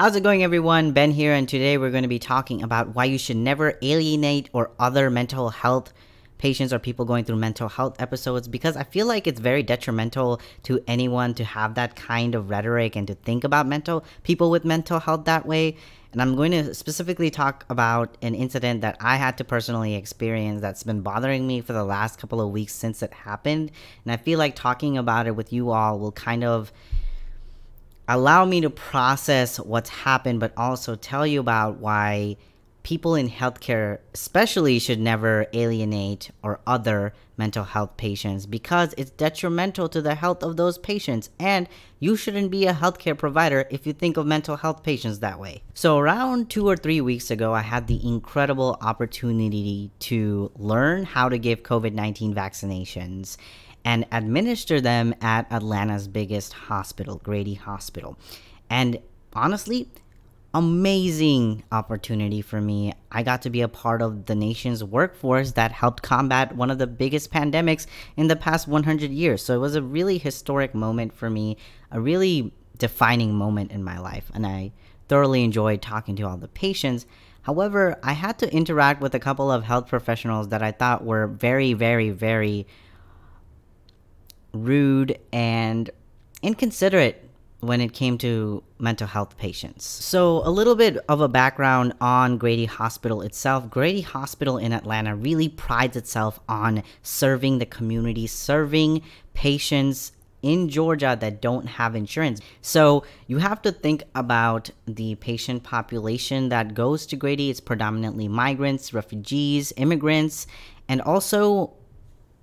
How's it going, everyone? Ben here, and today we're going to be talking about why you should never alienate or other mental health patients or people going through mental health episodes because I feel like it's very detrimental to anyone to have that kind of rhetoric and to think about mental people with mental health that way. And I'm going to specifically talk about an incident that I had to personally experience that's been bothering me for the last couple of weeks since it happened. And I feel like talking about it with you all will kind of allow me to process what's happened, but also tell you about why people in healthcare, especially, should never alienate or other mental health patients because it's detrimental to the health of those patients. And you shouldn't be a healthcare provider if you think of mental health patients that way. So, around two or three weeks ago, I had the incredible opportunity to learn how to give COVID 19 vaccinations and administer them at Atlanta's biggest hospital, Grady Hospital. And honestly, amazing opportunity for me. I got to be a part of the nation's workforce that helped combat one of the biggest pandemics in the past 100 years. So it was a really historic moment for me, a really defining moment in my life. And I thoroughly enjoyed talking to all the patients. However, I had to interact with a couple of health professionals that I thought were very, very, very rude and inconsiderate when it came to mental health patients. So, a little bit of a background on Grady Hospital itself. Grady Hospital in Atlanta really prides itself on serving the community, serving patients in Georgia that don't have insurance. So, you have to think about the patient population that goes to Grady. It's predominantly migrants, refugees, immigrants, and also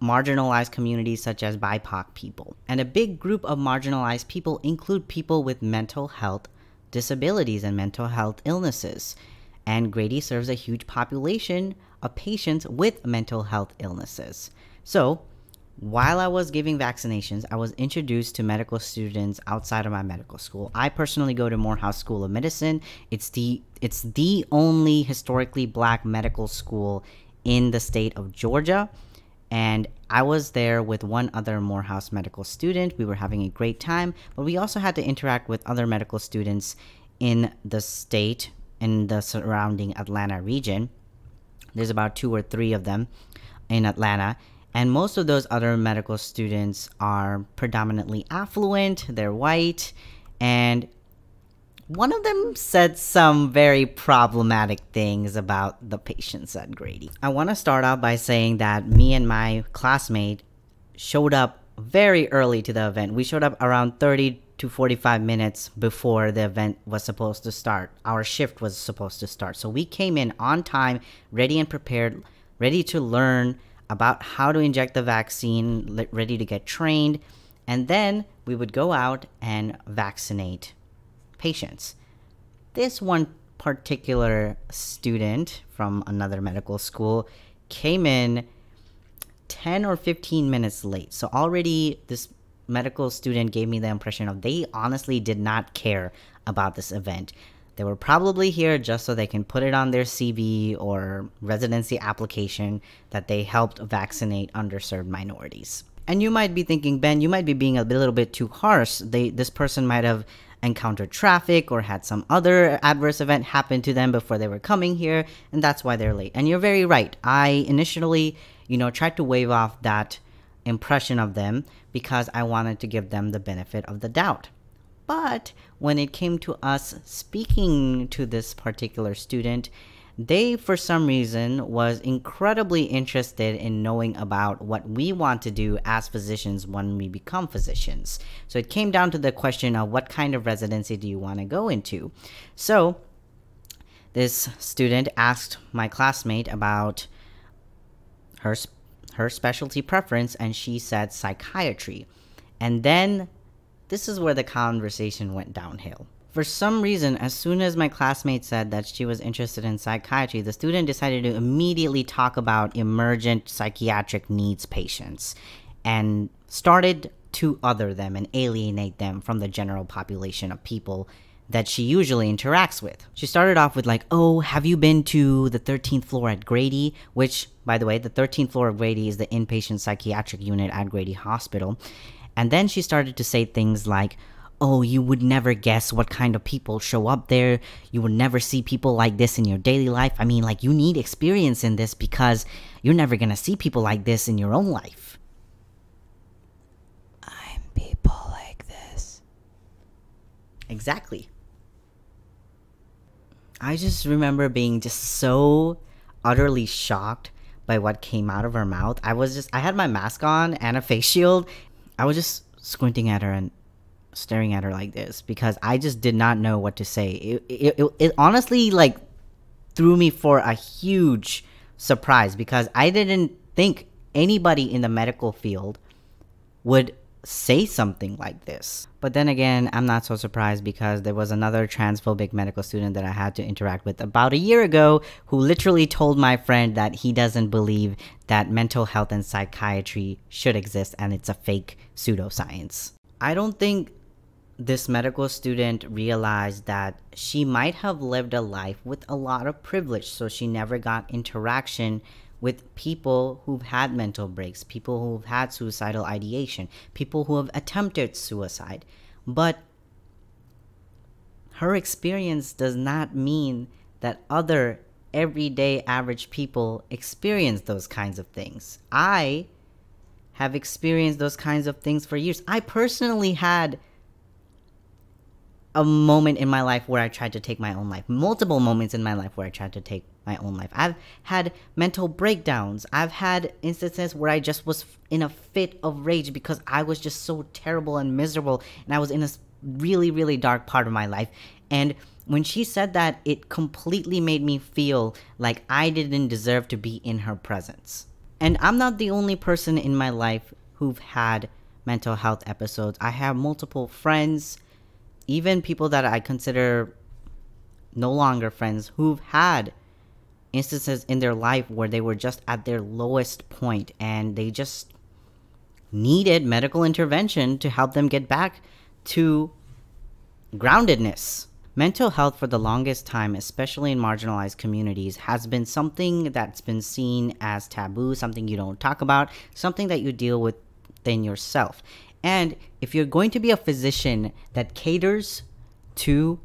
marginalized communities such as BIPOC people. And a big group of marginalized people include people with mental health disabilities and mental health illnesses. And Grady serves a huge population of patients with mental health illnesses. So, while I was giving vaccinations, I was introduced to medical students outside of my medical school. I personally go to Morehouse School of Medicine. It's the it's the only historically black medical school in the state of Georgia and I was there with one other Morehouse medical student. We were having a great time, but we also had to interact with other medical students in the state, in the surrounding Atlanta region. There's about two or three of them in Atlanta. And most of those other medical students are predominantly affluent, they're white, and one of them said some very problematic things about the patients at Grady. I want to start out by saying that me and my classmate showed up very early to the event. We showed up around 30 to 45 minutes before the event was supposed to start. Our shift was supposed to start. So we came in on time, ready and prepared, ready to learn about how to inject the vaccine, ready to get trained. And then we would go out and vaccinate patients. This one particular student from another medical school came in 10 or 15 minutes late. So already this medical student gave me the impression of they honestly did not care about this event. They were probably here just so they can put it on their CV or residency application that they helped vaccinate underserved minorities. And you might be thinking, Ben, you might be being a little bit too harsh. They, this person might have encountered traffic or had some other adverse event happen to them before they were coming here, and that's why they're late. And you're very right. I initially, you know, tried to wave off that impression of them because I wanted to give them the benefit of the doubt. But when it came to us speaking to this particular student, they, for some reason, was incredibly interested in knowing about what we want to do as physicians when we become physicians. So it came down to the question of what kind of residency do you want to go into? So this student asked my classmate about her, her specialty preference, and she said psychiatry. And then this is where the conversation went downhill. For some reason, as soon as my classmate said that she was interested in psychiatry, the student decided to immediately talk about emergent psychiatric needs patients and started to other them and alienate them from the general population of people that she usually interacts with. She started off with like, "Oh, have you been to the 13th floor at Grady?" Which, by the way, the 13th floor of Grady is the inpatient psychiatric unit at Grady Hospital. And then she started to say things like, oh, you would never guess what kind of people show up there. You would never see people like this in your daily life. I mean, like, you need experience in this because you're never gonna see people like this in your own life. I'm people like this. Exactly. I just remember being just so utterly shocked by what came out of her mouth. I was just, I had my mask on and a face shield. I was just squinting at her and staring at her like this because I just did not know what to say. It, it, it, it honestly like threw me for a huge surprise because I didn't think anybody in the medical field would say something like this. But then again, I'm not so surprised because there was another transphobic medical student that I had to interact with about a year ago who literally told my friend that he doesn't believe that mental health and psychiatry should exist and it's a fake pseudoscience. I don't think this medical student realized that she might have lived a life with a lot of privilege, so she never got interaction with people who've had mental breaks, people who've had suicidal ideation, people who have attempted suicide. But her experience does not mean that other everyday average people experience those kinds of things. I have experienced those kinds of things for years. I personally had a moment in my life where I tried to take my own life, multiple moments in my life where I tried to take my own life. I've had mental breakdowns. I've had instances where I just was in a fit of rage because I was just so terrible and miserable and I was in a really, really dark part of my life. And when she said that, it completely made me feel like I didn't deserve to be in her presence. And I'm not the only person in my life who've had mental health episodes. I have multiple friends even people that I consider no longer friends who've had instances in their life where they were just at their lowest point and they just needed medical intervention to help them get back to groundedness. Mental health for the longest time, especially in marginalized communities, has been something that's been seen as taboo, something you don't talk about, something that you deal with within yourself. And if you're going to be a physician that caters to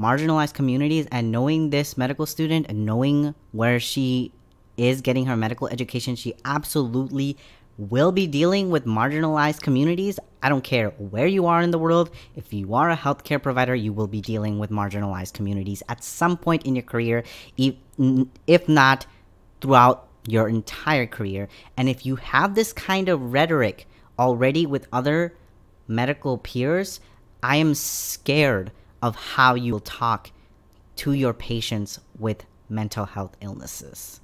marginalized communities and knowing this medical student and knowing where she is getting her medical education, she absolutely will be dealing with marginalized communities. I don't care where you are in the world. If you are a healthcare provider, you will be dealing with marginalized communities at some point in your career, if not throughout your entire career. And if you have this kind of rhetoric already with other medical peers, I am scared of how you will talk to your patients with mental health illnesses.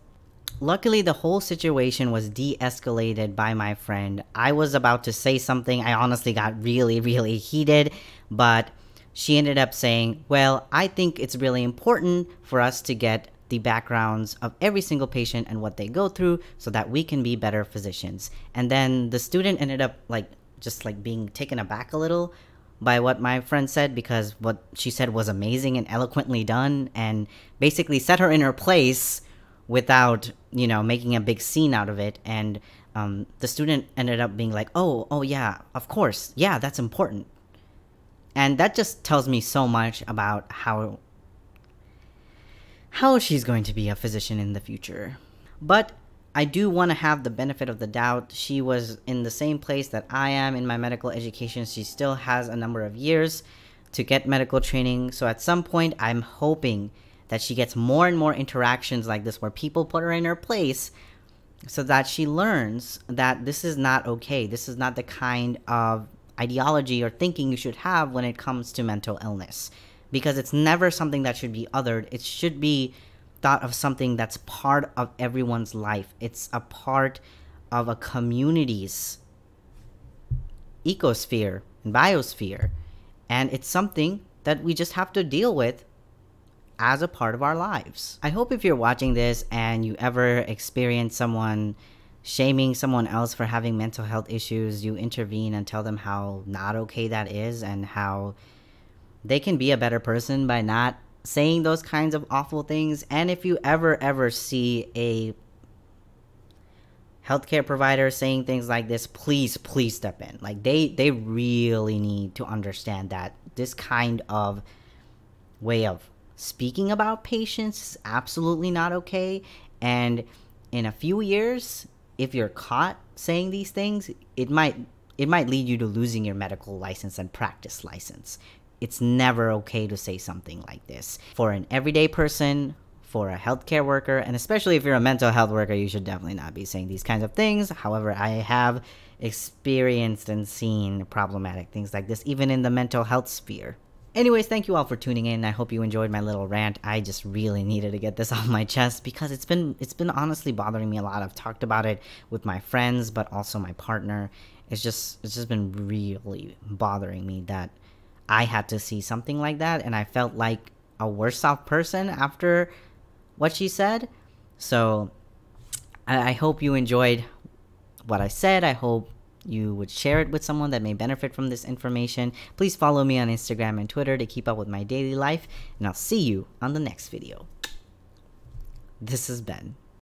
Luckily, the whole situation was de escalated by my friend. I was about to say something. I honestly got really, really heated, but she ended up saying, Well, I think it's really important for us to get the backgrounds of every single patient and what they go through so that we can be better physicians. And then the student ended up like just like being taken aback a little by what my friend said because what she said was amazing and eloquently done and basically set her in her place without you know making a big scene out of it and um, the student ended up being like oh oh yeah of course yeah that's important and that just tells me so much about how how she's going to be a physician in the future. But I do want to have the benefit of the doubt. She was in the same place that I am in my medical education. She still has a number of years to get medical training. So at some point, I'm hoping that she gets more and more interactions like this where people put her in her place so that she learns that this is not okay. This is not the kind of ideology or thinking you should have when it comes to mental illness because it's never something that should be othered. It should be thought of something that's part of everyone's life. It's a part of a community's ecosphere and biosphere. And it's something that we just have to deal with as a part of our lives. I hope if you're watching this and you ever experience someone shaming someone else for having mental health issues, you intervene and tell them how not okay that is and how they can be a better person by not saying those kinds of awful things. And if you ever, ever see a healthcare provider saying things like this, please, please step in. Like they, they really need to understand that this kind of way of speaking about patients is absolutely not okay. And in a few years, if you're caught saying these things, it might it might lead you to losing your medical license and practice license it's never okay to say something like this. For an everyday person, for a healthcare worker, and especially if you're a mental health worker, you should definitely not be saying these kinds of things. However, I have experienced and seen problematic things like this, even in the mental health sphere. Anyways, thank you all for tuning in. I hope you enjoyed my little rant. I just really needed to get this off my chest because it's been it's been honestly bothering me a lot. I've talked about it with my friends, but also my partner. It's just it's just been really bothering me that I had to see something like that, and I felt like a worse off person after what she said. So I, I hope you enjoyed what I said. I hope you would share it with someone that may benefit from this information. Please follow me on Instagram and Twitter to keep up with my daily life, and I'll see you on the next video. This is Ben.